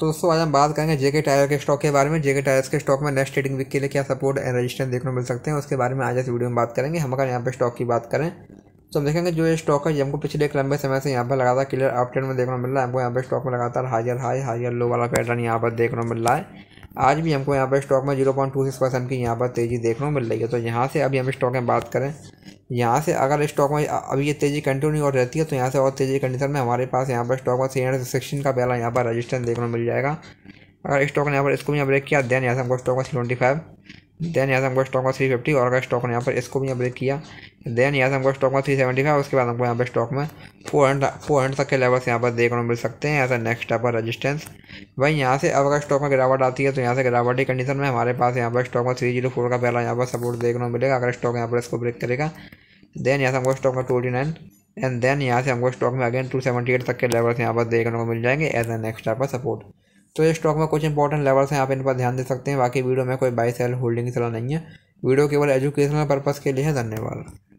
तो दोस्तों आज हम बात करेंगे जेके टायर के स्टॉक के बारे में जेके टायर्स के स्टॉक में नेक्स्ट ट्रेडिंग वीक के लिए क्या सपोर्ट एंड रेजिस्टेंस देखने मिल सकते हैं उसके बारे में आज इस वीडियो में बात करेंगे हम अगर यहाँ पे स्टॉक की बात करें तो हम देखेंगे जो ये स्टॉक है ये हमको पिछले एक लंबे समय से यहाँ पर लगातार क्लियर अप ट्रेंड में देखने को मिल रहा है हमको यहाँ पर स्टॉक में लगातार हायर हाई हायर लो वाला पैटर्न यहाँ पर देखने को मिल रहा है आज भी हमको यहाँ पर स्टॉक में zero point two six percent की यहाँ पर तेज़ी देखने को मिल रही है तो यहाँ से अभी हम स्टॉक में बात करें यहाँ से अगर स्टॉक में अभी ये तेज़ी कंटिन्यू और रहती है तो यहाँ से और तेज़ी कंडीशन में हमारे पास यहाँ पर स्टॉक में थ्री हंड्रेड सिक्सटीन का पहला यहाँ पर रजिस्टेंस देखने को मिल जाएगा अगर स्टॉक ने यहाँ पर इसको भी ब्रेक किया देन यहाँ से हमको स्टॉक का थ्री ट्वेंटी फाइव देन यहाँ से हमको स्टॉक में थ्री फिफ्टी और अगर स्टॉक ने यहाँ पर इसको भी ब्रेक किया देन यहाँ से हमको स्टॉक में थ्री सेवेंटी फाइव उसके बाद हमको यहाँ पर स्टॉक में फोर हंड्रेड फोर हंड्रेड तक के लेवल्स यहाँ पर देखने को मिल सकते हैं यहाँ से नेक्स्ट यहाँ पर रजिस्टेंस वही यहाँ से अब अगर स्टॉक में गिरावट आती है तो यहाँ से गिरावट की कंडीशन में हमारे पास यहाँ पर स्टॉक में थ्री जीरो फोर का पहला यहाँ पर सपोर्ट देखने को मिलेगा अगर स्टॉक यहाँ पर इसको ब्रेक करेगा देन यहाँ से हमको स्टॉक में two eighty nine and then यहाँ से हमको स्टॉक में अगेन टू सेवेंटी एट तक के लेवल्स यहाँ पर देखने को मिल जाएंगे एज एन एक्स्ट्रा पर सपोर्ट तो ये स्टॉक में कुछ इंपॉर्टेंट लेवल्स हैं आप इन पर ध्यान दे सकते हैं बाकी वीडियो में कोई बाई सेल होल्डिंग सलाह नहीं है वीडियो केवल एजुकेशनल पर्पज़ के लिए है धन्यवाद